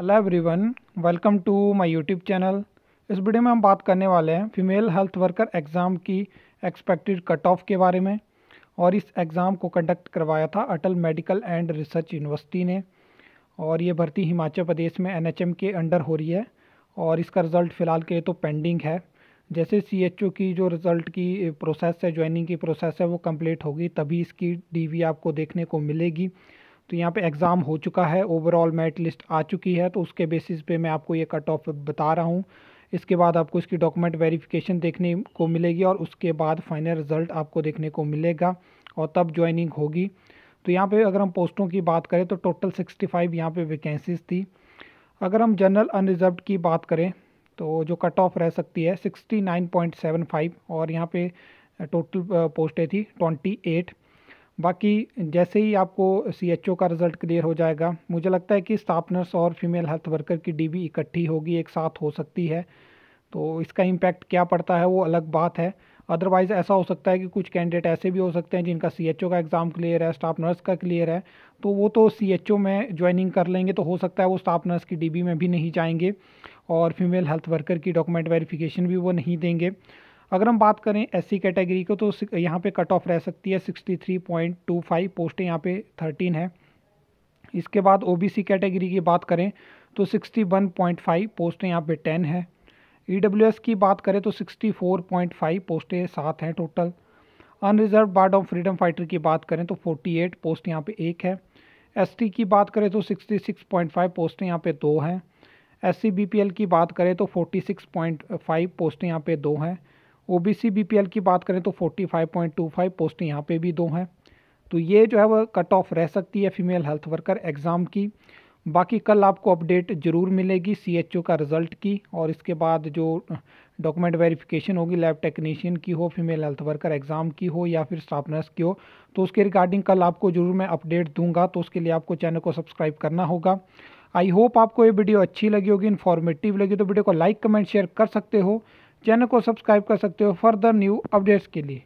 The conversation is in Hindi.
hello everyone welcome to my YouTube channel इस वीडियो में हम बात करने वाले हैं फीमेल हेल्थ वर्कर एग्ज़ाम की एक्सपेक्टेड कट ऑफ के बारे में और इस एग्ज़ाम को कंडक्ट करवाया था Atal medical and research university ने और ये भर्ती हिमाचल प्रदेश में एनएचएम के अंडर हो रही है और इसका रिज़ल्ट फ़िलहाल के लिए तो पेंडिंग है जैसे सी की जो रिज़ल्ट की प्रोसेस है ज्वाइनिंग की प्रोसेस है वो कम्प्लीट होगी तभी इसकी डी आपको देखने को मिलेगी तो यहाँ पे एग्ज़ाम हो चुका है ओवरऑल मेरिट लिस्ट आ चुकी है तो उसके बेसिस पे मैं आपको ये कट ऑफ बता रहा हूँ इसके बाद आपको इसकी डॉक्यूमेंट वेरिफिकेशन देखने को मिलेगी और उसके बाद फाइनल रिज़ल्ट आपको देखने को मिलेगा और तब ज्वाइनिंग होगी तो यहाँ पे अगर हम पोस्टों की बात करें तो टोटल सिक्सटी फाइव यहाँ पर वैकेंसीज थी अगर हम जनरल अनरिजर्व की बात करें तो जो कट ऑफ रह सकती है फाइव और यहाँ पे टोटल पोस्टें थी एट बाकी जैसे ही आपको सी एच ओ का रिज़ल्ट क्लियर हो जाएगा मुझे लगता है कि स्टाफ नर्स और फीमेल हेल्थ वर्कर की डी इकट्ठी होगी एक साथ हो सकती है तो इसका इम्पैक्ट क्या पड़ता है वो अलग बात है अदरवाइज़ ऐसा हो सकता है कि कुछ कैंडिडेट ऐसे भी हो सकते हैं जिनका सी एच ओ का एग्ज़ाम क्लियर है स्टाफ नर्स का क्लियर है तो वो तो सी एच ओ में ज्वाइनिंग कर लेंगे तो हो सकता है वो स्टाफ नर्स की डी बी में भी नहीं जाएंगे और फीमेल हेल्थ वर्कर की डॉक्यूमेंट वेरिफिकेशन भी वो नहीं देंगे अगर हम बात करें एस कैटेगरी को तो यहाँ पे कट ऑफ रह सकती है sixty three point two five पोस्टें यहाँ पे थर्टीन है इसके बाद ओ बी सी कैटेगरी की बात करें तो सिक्सटी वन पॉइंट फाइव पोस्टें यहाँ पे टेन है ई डब्ल्यू एस की बात करें तो सिक्सटी फोर पॉइंट फाइव पोस्टें सात हैं total unreserve ward of freedom fighter की बात करें तो फोर्टी एट पोस्ट यहाँ पर एक है एस टी की बात करें तो सिक्सटी सिक्स पॉइंट फाइव पोस्टें यहाँ पर दो हैं S C B P L की बात करें तो फोर्टी सिक्स पॉइंट फाइव पोस्टें यहाँ पर दो हैं O B C B P L की बात करें तो forty five point two five post यहाँ पे भी दो हैं तो ये जो है वह कट ऑफ रह सकती है फीमेल हेल्थ वर्कर एग्ज़ाम की बाकी कल आपको अपडेट ज़रूर मिलेगी सी एच ओ का रिज़ल्ट की और इसके बाद जो डॉक्यूमेंट वेरिफिकेशन होगी लैब टेक्नीशियन की हो फीमेल हेल्थ वर्कर एग्ज़ाम की हो या फिर स्टाफ नर्स की हो तो उसके रिगार्डिंग कल आपको ज़रूर मैं अपडेट दूंगा तो उसके लिए आपको चैनल को सब्सक्राइब करना होगा आई होप आपको ये वीडियो अच्छी लगी होगी इन्फॉर्मेटिव लगी तो वीडियो को लाइक कमेंट शेयर कर सकते हो चैनल को सब्सक्राइब कर सकते हो फर्दर न्यू अपडेट्स के लिए